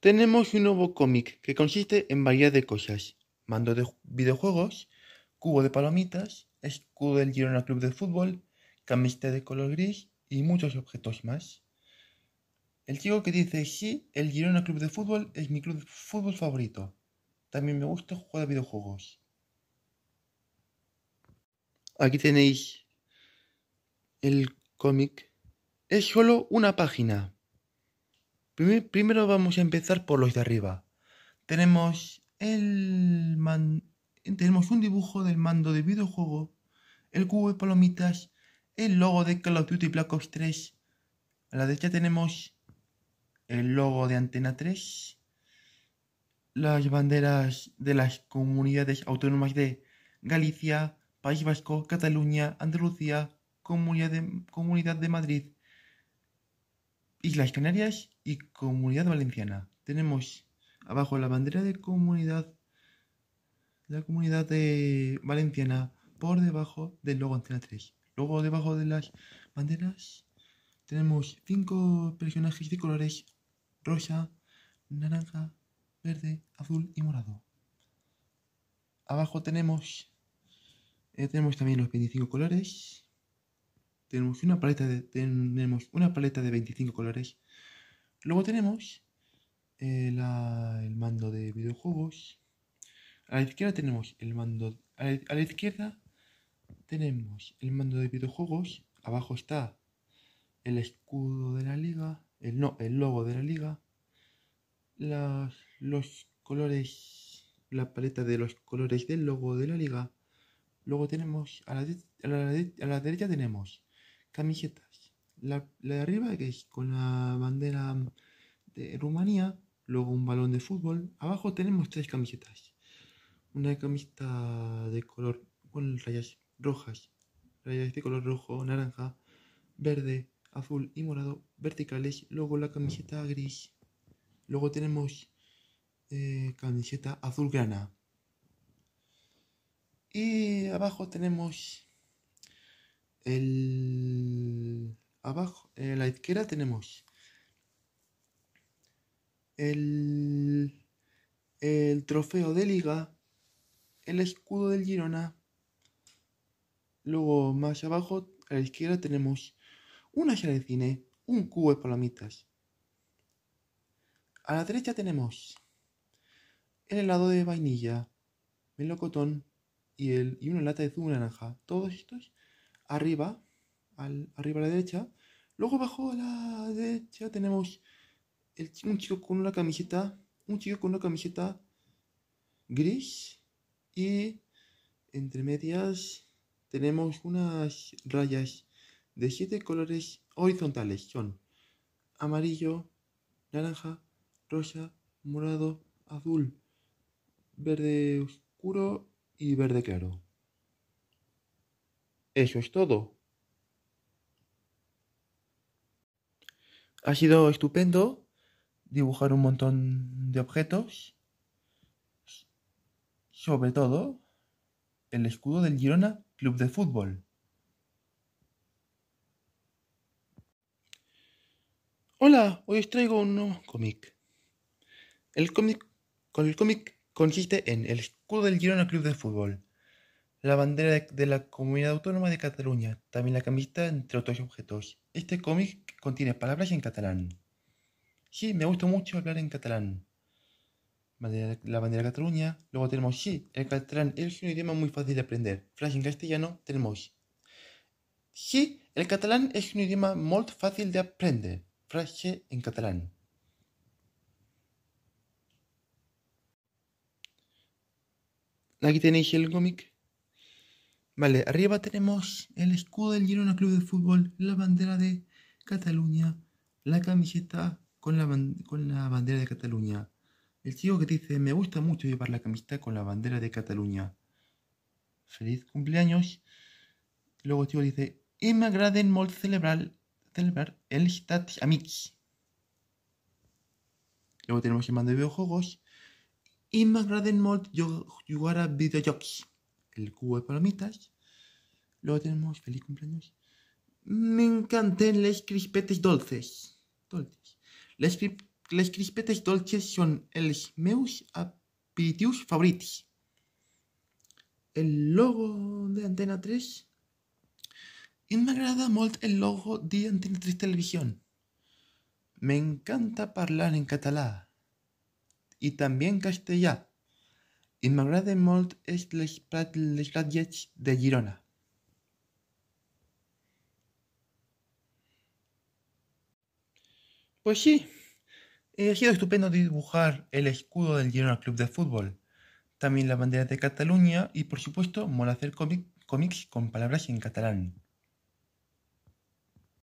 Tenemos un nuevo cómic que consiste en variedad de cosas. Mando de videojuegos, cubo de palomitas, escudo del Girona Club de Fútbol, camiseta de color gris y muchos objetos más. El chico que dice, sí, el Girona Club de Fútbol es mi club de fútbol favorito. También me gusta jugar a videojuegos. Aquí tenéis el cómic. Es solo una página, Primero vamos a empezar por los de arriba. Tenemos, el tenemos un dibujo del mando de videojuego, el cubo de palomitas, el logo de Call of Duty Black Ops 3. A la derecha tenemos el logo de Antena 3, las banderas de las comunidades autónomas de Galicia, País Vasco, Cataluña, Andalucía, Comunidad de Madrid, Islas Canarias y Comunidad Valenciana. Tenemos abajo la bandera de comunidad, la comunidad de valenciana por debajo del logo Antena 3. Luego debajo de las banderas tenemos cinco personajes de colores rosa, naranja, verde, azul y morado. Abajo tenemos, eh, tenemos también los 25 colores tenemos una paleta de, tenemos una paleta de 25 colores. Luego tenemos eh, el, mando de videojuegos. A la izquierda tenemos el mando. A la, izquierda tenemos el mando de videojuegos. Abajo está el escudo de la liga. El, no, el logo de la liga. los colores. La paleta de los colores del logo de la liga. Luego tenemos. a la, a la derecha tenemos camisetas. La, de arriba que es con la bandera de Rumanía, luego un balón de fútbol. Abajo tenemos tres camisetas. Una camiseta de color con rayas rojas, rayas de color rojo, naranja, verde, azul y morado verticales. Luego la camiseta gris. Luego tenemos eh, camiseta azul grana, Y abajo tenemos el... Abajo, a eh, la izquierda tenemos el, el trofeo de liga, el escudo del Girona. Luego más abajo, a la izquierda tenemos una sala de cine, un cubo de palomitas. A la derecha tenemos el helado de vainilla, melocotón y, el, y una lata de zumo naranja. Todos estos arriba, al, arriba a la derecha. Luego abajo a la derecha tenemos un chico con una camiseta, un chico con una camiseta gris y entre medias tenemos unas rayas de siete colores horizontales. Son amarillo, naranja, rosa, morado, azul, verde oscuro y verde claro. Eso es todo. Ha sido estupendo dibujar un montón de objetos. Sobre todo el escudo del Girona Club de Fútbol. Hola, hoy os traigo un nuevo cómic. El cómic, el cómic consiste en el escudo del Girona Club de Fútbol la bandera de, la Comunidad Autónoma de Cataluña, también la camista entre otros objetos. Este cómic contiene palabras en catalán. Sí, me gusta mucho hablar en catalán. la bandera de Cataluña. Luego tenemos sí, el catalán es un idioma muy fácil de aprender. Flash en castellano tenemos sí, el catalán es un idioma muy fácil de aprender. Frase en catalán. Aquí tenéis el cómic Vale, arriba tenemos el escudo del Girona Club de Fútbol, la bandera de Cataluña, la camiseta con la, con la bandera de Cataluña. El chico que dice, me gusta mucho llevar la camiseta con la bandera de Cataluña. Feliz cumpleaños. Luego el chico dice, y me molt celebrar, celebrar el stat Amics. Luego tenemos el mando de videojuegos. Y me agraden molt jugar a videojuegos el cubo de palomitas. Luego tenemos feliz cumpleaños. Me encantan las crispetes dulces. Dulces. Las, crispetes dulces son el meus apetitos favoritos. El logo de Antena 3 y me agrada mucho el logo de Antena 3 Televisión. Me encanta hablar en catalán y también castellano mold Mold molt el de Girona. Pues sí, eh, ha sido estupendo dibujar el escudo del Girona Club de Fútbol, también la bandera de Cataluña y por supuesto mola hacer cómics con palabras en catalán.